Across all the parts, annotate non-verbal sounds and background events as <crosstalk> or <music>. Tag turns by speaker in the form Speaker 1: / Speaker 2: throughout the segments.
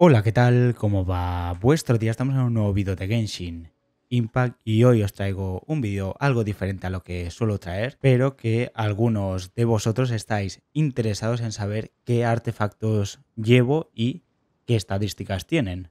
Speaker 1: Hola, ¿qué tal? ¿Cómo va vuestro día? Estamos en un nuevo vídeo de Genshin Impact y hoy os traigo un vídeo algo diferente a lo que suelo traer, pero que algunos de vosotros estáis interesados en saber qué artefactos llevo y qué estadísticas tienen.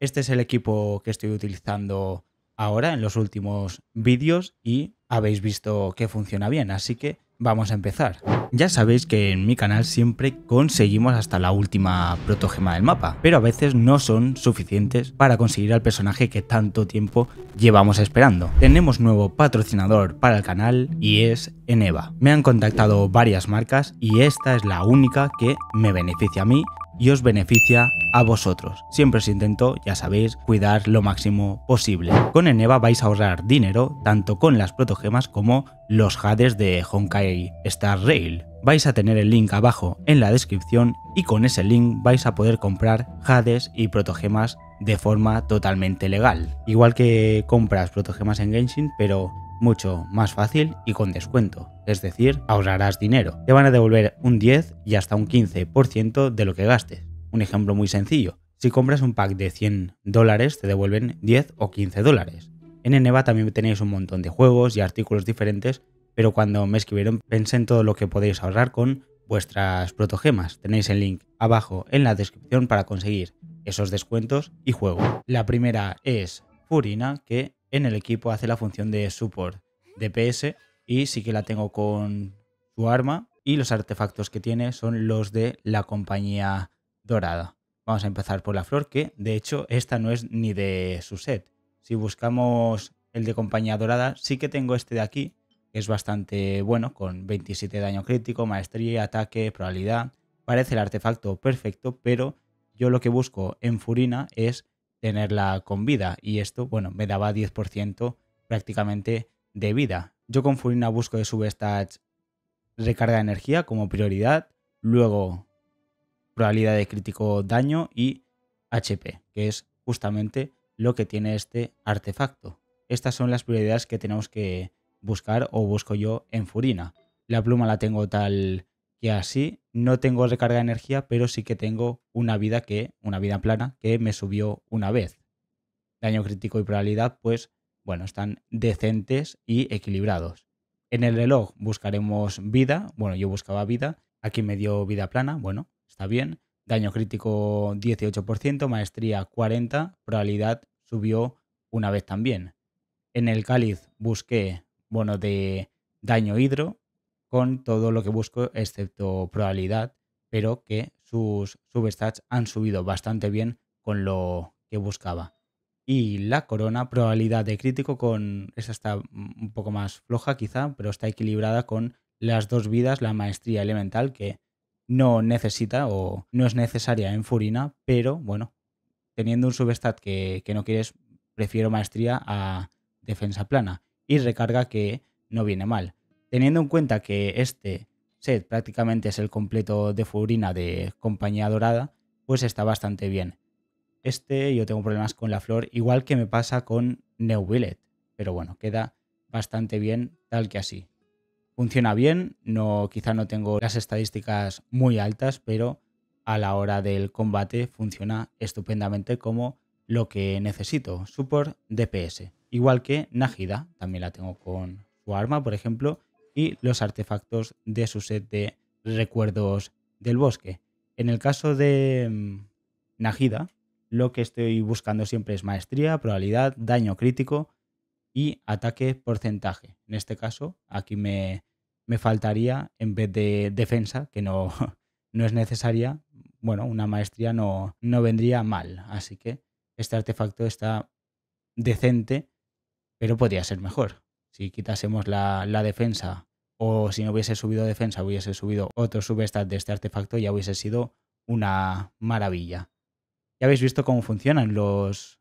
Speaker 1: Este es el equipo que estoy utilizando ahora en los últimos vídeos y habéis visto que funciona bien, así que vamos a empezar. Ya sabéis que en mi canal siempre conseguimos hasta la última protogema del mapa, pero a veces no son suficientes para conseguir al personaje que tanto tiempo llevamos esperando. Tenemos nuevo patrocinador para el canal y es Eneva. Me han contactado varias marcas y esta es la única que me beneficia a mí y os beneficia a vosotros. Siempre os intento ya sabéis, cuidar lo máximo posible. Con Eneva vais a ahorrar dinero tanto con las protogemas como los Hades de Honkai Star Rail. Vais a tener el link abajo en la descripción y con ese link vais a poder comprar Hades y protogemas de forma totalmente legal. Igual que compras protogemas en Genshin, pero mucho más fácil y con descuento, es decir, ahorrarás dinero. Te van a devolver un 10 y hasta un 15% de lo que gastes. Un ejemplo muy sencillo, si compras un pack de 100 dólares te devuelven 10 o 15 dólares. En Eneva también tenéis un montón de juegos y artículos diferentes, pero cuando me escribieron pensé en todo lo que podéis ahorrar con vuestras protogemas. Tenéis el link abajo en la descripción para conseguir esos descuentos y juegos. La primera es Furina, que en el equipo hace la función de support DPS y sí que la tengo con su arma y los artefactos que tiene son los de la compañía dorada. Vamos a empezar por la flor, que de hecho esta no es ni de su set. Si buscamos el de compañía dorada, sí que tengo este de aquí, que es bastante bueno, con 27 daño crítico, maestría, ataque, probabilidad. Parece el artefacto perfecto, pero yo lo que busco en Furina es tenerla con vida y esto, bueno, me daba 10% prácticamente de vida. Yo con Furina busco de substats recarga de energía como prioridad, luego probabilidad de crítico daño y HP, que es justamente lo que tiene este artefacto. Estas son las prioridades que tenemos que buscar o busco yo en Furina. La pluma la tengo tal así no tengo recarga de energía, pero sí que tengo una vida que, una vida plana, que me subió una vez. Daño crítico y probabilidad, pues bueno, están decentes y equilibrados. En el reloj buscaremos vida, bueno, yo buscaba vida, aquí me dio vida plana, bueno, está bien. Daño crítico 18%, maestría 40%, probabilidad subió una vez también. En el cáliz busqué bueno de daño hidro, con todo lo que busco excepto probabilidad, pero que sus substats han subido bastante bien con lo que buscaba. Y la corona, probabilidad de crítico con... Esa está un poco más floja quizá, pero está equilibrada con las dos vidas, la maestría elemental que no necesita o no es necesaria en Furina, pero bueno, teniendo un substat que, que no quieres, prefiero maestría a defensa plana. Y recarga que no viene mal. Teniendo en cuenta que este set prácticamente es el completo de furina de compañía dorada, pues está bastante bien. Este yo tengo problemas con la flor, igual que me pasa con New Willet, pero bueno, queda bastante bien tal que así. Funciona bien, no, quizá no tengo las estadísticas muy altas, pero a la hora del combate funciona estupendamente como lo que necesito, support DPS. Igual que Najida, también la tengo con su arma, por ejemplo, y los artefactos de su set de recuerdos del bosque. En el caso de mm, Najida, lo que estoy buscando siempre es maestría, probabilidad, daño crítico y ataque porcentaje. En este caso, aquí me, me faltaría, en vez de defensa, que no, <laughs> no es necesaria, bueno, una maestría no, no vendría mal. Así que este artefacto está decente, pero podría ser mejor. Si quitásemos la, defensa o si no hubiese subido defensa, hubiese subido otro subestat de este artefacto, ya hubiese sido una maravilla. Ya habéis visto cómo funcionan los,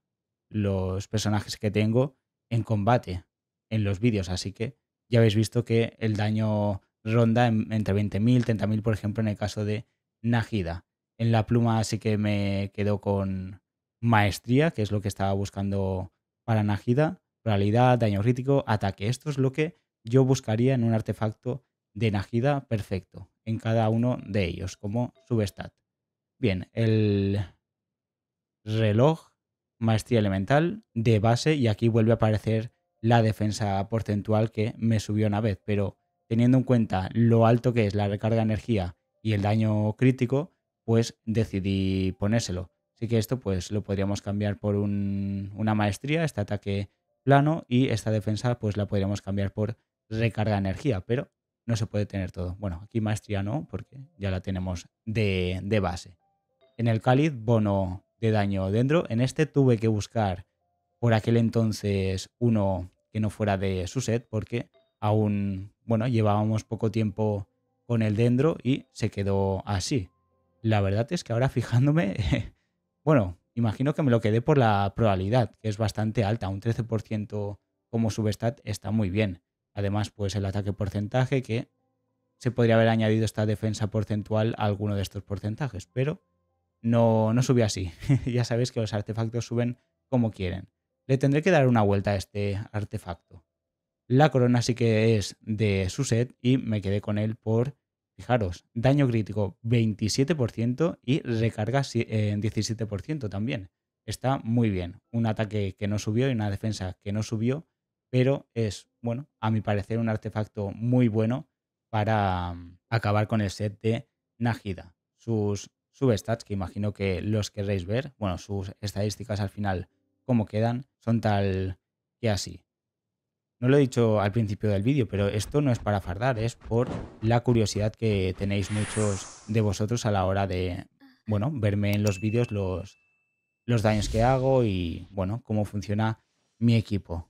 Speaker 1: personajes que tengo en combate en los vídeos, así que ya habéis visto que el daño ronda entre 20.000, 30.000, por ejemplo, en el caso de Najida. En la pluma sí que me quedo con maestría, que es lo que estaba buscando para Najida realidad, daño crítico, ataque. Esto es lo que yo buscaría en un artefacto de Najida perfecto en cada uno de ellos como subestat. Bien, el reloj, maestría elemental de base y aquí vuelve a aparecer la defensa porcentual que me subió una vez, pero teniendo en cuenta lo alto que es la recarga de energía y el daño crítico, pues decidí ponérselo. Así que esto pues lo podríamos cambiar por una maestría, este ataque plano y esta defensa pues la podríamos cambiar por recarga energía, pero no se puede tener todo. Bueno, aquí maestría no, porque ya la tenemos de, base. En el cáliz, bono de daño dentro. En este tuve que buscar por aquel entonces uno que no fuera de su set, porque aún, bueno, llevábamos poco tiempo con el dendro y se quedó así. La verdad es que ahora fijándome, <laughs> bueno, imagino que me lo quedé por la probabilidad, que es bastante alta, un 13% como subestat está muy bien. Además, pues el ataque porcentaje que se podría haber añadido esta defensa porcentual a alguno de estos porcentajes, pero no, no subió así. <laughs> ya sabéis que los artefactos suben como quieren. Le tendré que dar una vuelta a este artefacto. La corona sí que es de su set y me quedé con él por Fijaros, daño crítico 27% y recarga eh, en 17% también. Está muy bien. Un ataque que no subió y una defensa que no subió, pero es, bueno, a mi parecer un artefacto muy bueno para mm, acabar con el set de Najida. Sus substats, que imagino que los querréis ver, bueno, sus estadísticas al final, como quedan, son tal que así. No lo he dicho al principio del vídeo, pero esto no es para fardar, es por la curiosidad que tenéis muchos de vosotros a la hora de, bueno, verme en los vídeos los, los daños que hago y, bueno, cómo funciona mi equipo.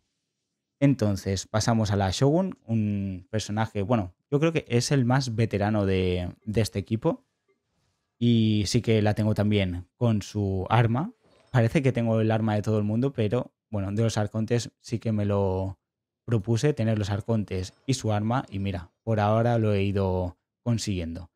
Speaker 1: Entonces, pasamos a la Shogun, un personaje, bueno, yo creo que es el más veterano de, de este equipo. Y sí que la tengo también con su arma. Parece que tengo el arma de todo el mundo, pero bueno, de los arcontes sí que me lo, propuse tener los arcontes y su arma y mira, por ahora lo he ido consiguiendo.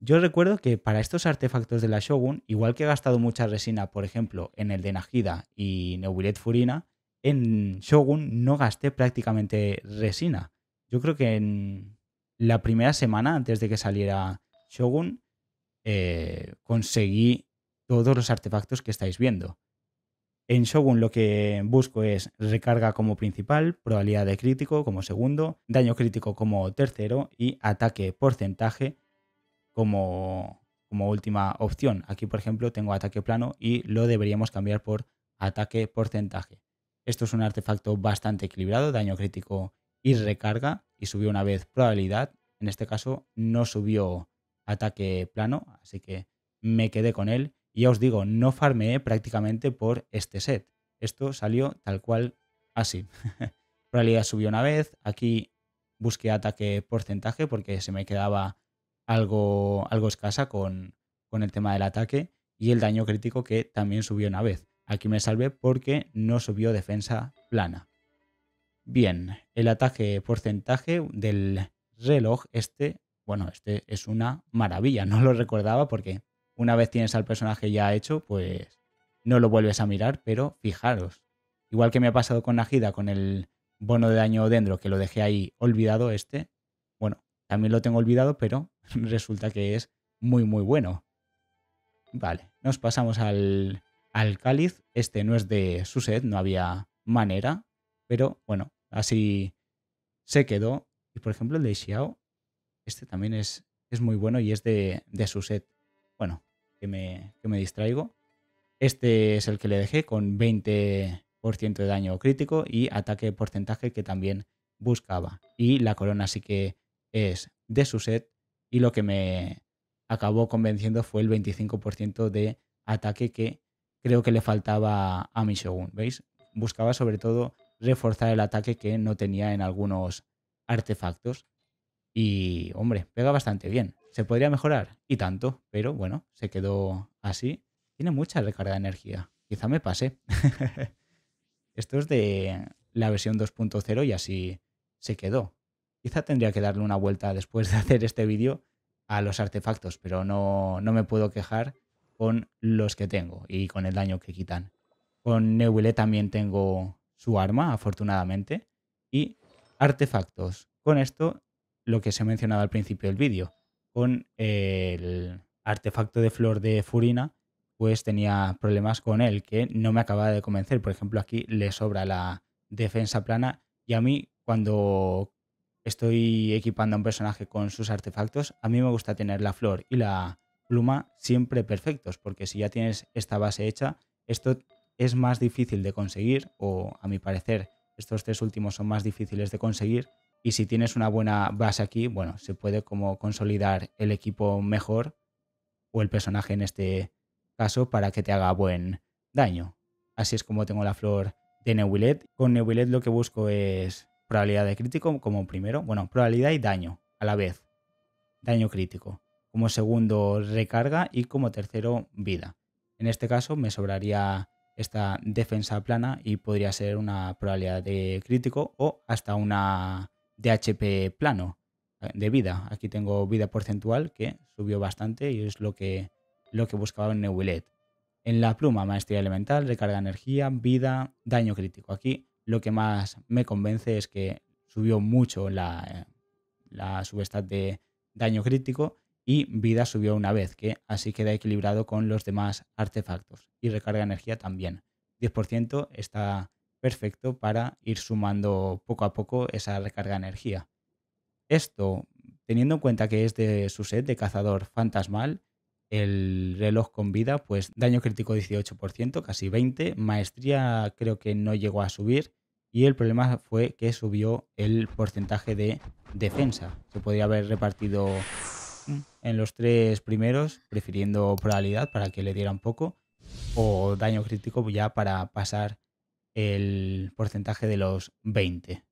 Speaker 1: Yo recuerdo que para estos artefactos de la Shogun, igual que he gastado mucha resina, por ejemplo, en el de Najida y Neubilet Furina, en Shogun no gasté prácticamente resina. Yo creo que en la primera semana antes de que saliera Shogun, eh, conseguí todos los artefactos que estáis viendo. En Shogun lo que busco es recarga como principal, probabilidad de crítico como segundo, daño crítico como tercero y ataque porcentaje como, como última opción. Aquí, por ejemplo, tengo ataque plano y lo deberíamos cambiar por ataque porcentaje. Esto es un artefacto bastante equilibrado, daño crítico y recarga, y subió una vez probabilidad. En este caso no subió ataque plano, así que me quedé con él. Y ya os digo, no farmeé prácticamente por este set. Esto salió tal cual así. <laughs> realidad subió una vez, aquí busqué ataque porcentaje porque se me quedaba algo, algo escasa con, con el tema del ataque y el daño crítico que también subió una vez. Aquí me salvé porque no subió defensa plana. Bien, el ataque porcentaje del reloj, este, bueno, este es una maravilla, <laughs> no lo recordaba porque una vez tienes al personaje ya hecho, pues no lo vuelves a mirar, pero fijaros. Igual que me ha pasado con Najida, con el bono de daño dendro, que lo dejé ahí olvidado este. Bueno, también lo tengo olvidado, pero <laughs> resulta que es muy, muy bueno. Vale, nos pasamos al, cáliz. Este no es de su set, no había manera, pero bueno, así se quedó. Y por ejemplo, el de Xiao, este también es, es muy bueno y es de, de set. Bueno, que me, me distraigo. Este es el que le dejé con 20% de daño crítico y ataque porcentaje que también buscaba. Y la corona sí que es de su set y lo que me acabó convenciendo fue el 25% de ataque que creo que le faltaba a mi Shogun, ¿veis? Buscaba sobre todo reforzar el ataque que no tenía en algunos artefactos y, hombre, pega bastante bien se podría mejorar y tanto, pero bueno, se quedó así. Tiene mucha recarga de energía. Quizá me pase. <laughs> Esto es de la versión 2.0 y así se quedó. Quizá tendría que darle una vuelta después de <laughs> hacer este vídeo a los artefactos, pero no, me puedo quejar con los que tengo y con el daño que quitan. Con Neubule también tengo su arma, afortunadamente, y artefactos. Con esto, lo que se mencionaba mencionado al principio del vídeo con el artefacto de flor de Furina, pues tenía problemas con él, que no me acababa de convencer. Por ejemplo, aquí le sobra la defensa plana y a mí cuando estoy equipando a un personaje con sus artefactos, a mí me gusta tener la flor y la pluma siempre perfectos, porque si ya tienes esta base hecha, esto es más difícil de conseguir, o a mi parecer estos tres últimos son más difíciles de conseguir, y si tienes una buena base aquí, bueno, se puede como consolidar el equipo mejor o el personaje en este caso para que te haga buen daño. Así es como tengo la flor de Newilet. Con Newilet lo que busco es probabilidad de crítico como primero, bueno, probabilidad y daño a la vez. Daño crítico. Como segundo, recarga y como tercero, vida. En este caso me sobraría esta defensa plana y podría ser una probabilidad de crítico o hasta una HP plano eh, de vida. Aquí tengo vida porcentual que subió bastante y es lo que, lo que buscaba en willet En la pluma, maestría elemental, recarga energía, vida, daño crítico. Aquí lo que más me convence es que subió mucho la, la de daño crítico y vida subió una vez, que así queda equilibrado con los demás artefactos. Y recarga energía también. 10% está perfecto para ir sumando poco a poco esa recarga de energía. Esto, teniendo en cuenta que es de su set de cazador fantasmal, el reloj con vida, pues daño crítico 18%, casi 20%, maestría creo que no llegó a subir y el problema fue que subió el porcentaje de defensa. Se podría haber repartido en los tres primeros, prefiriendo probabilidad para que le diera un poco o daño crítico ya para pasar el porcentaje de los 20.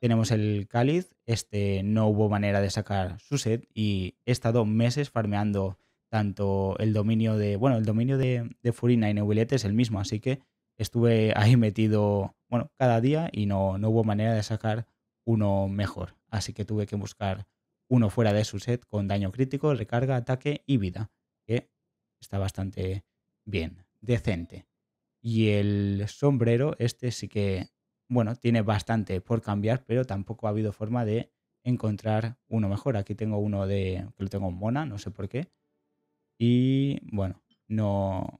Speaker 1: Tenemos el cáliz, este no hubo manera de sacar su set y he estado meses farmeando tanto el dominio de, bueno, el dominio de, Furina y Nehuilete es el mismo, así que estuve ahí metido, bueno, cada día y no, no hubo manera de sacar uno mejor, así que tuve que buscar uno fuera de su set con daño crítico, recarga, ataque y vida, que está bastante bien, decente. Y el sombrero, este sí que, bueno, tiene bastante por cambiar, pero tampoco ha habido forma de encontrar uno mejor. Aquí tengo uno de, que lo tengo en mona, no sé por qué. Y bueno, no...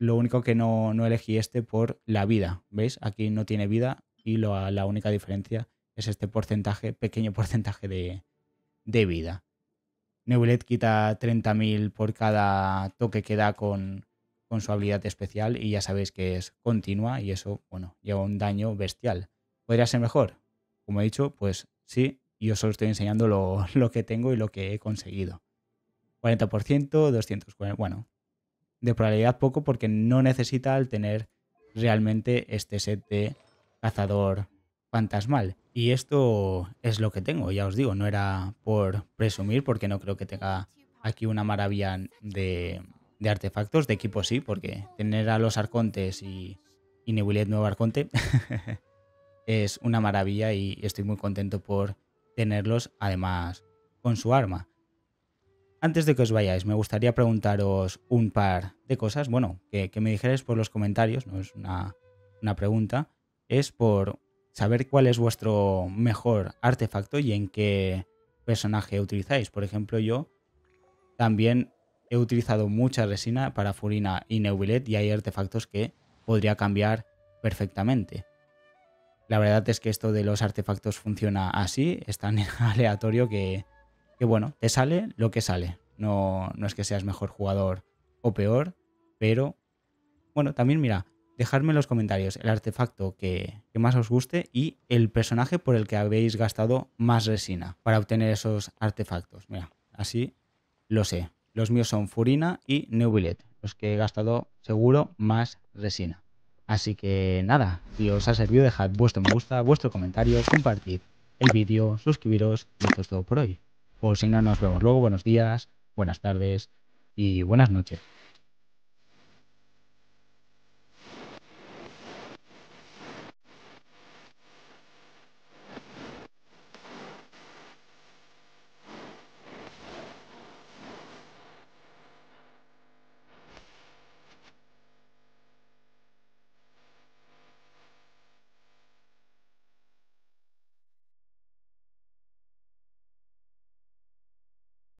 Speaker 1: Lo único que no, elegí este por la vida, ¿veis? Aquí no tiene vida y la única diferencia es este porcentaje, pequeño <laughs> porcentaje de, de vida. Nebulet quita 30.000 por cada toque que da con, con su habilidad especial y ya sabéis que es continua y eso, bueno, lleva un daño bestial. ¿Podría ser mejor? Como he dicho, pues sí, yo solo estoy enseñando lo, <laughs> lo que tengo y lo que he conseguido. 40%, 240, bueno, de probabilidad poco porque no necesita al tener realmente este set de cazador fantasmal. Y esto es lo que tengo, ya os digo, no era por presumir porque no creo que tenga aquí una maravilla de, de artefactos, de equipo sí, porque tener a los arcontes y, y Nebulet nuevo arconte <laughs> es una maravilla y estoy muy contento por tenerlos, además con su arma. Antes de que os vayáis, me gustaría preguntaros un par de cosas, bueno, que, me dijerais por los comentarios, no es una, una pregunta, es por saber cuál es vuestro mejor artefacto y en qué personaje utilizáis. Por ejemplo, yo también he utilizado mucha resina, para furina y neubilet y hay artefactos que podría cambiar perfectamente. La verdad es que esto de los artefactos funciona así, es tan <laughs> aleatorio que, bueno, te sale lo que sale. No, es que seas mejor jugador o peor, pero bueno, también mira, dejadme en los comentarios el artefacto que, más os guste y el personaje por el que habéis gastado más resina para obtener esos artefactos. Mira, así lo sé. Los míos son Furina y Neuvillette, los que he gastado seguro más resina. Así que nada, si os ha servido dejad vuestro me gusta, vuestro comentario, compartid el vídeo, suscribiros y esto es todo por hoy. Por pues si no, nos vemos luego. Buenos días, buenas tardes y buenas noches.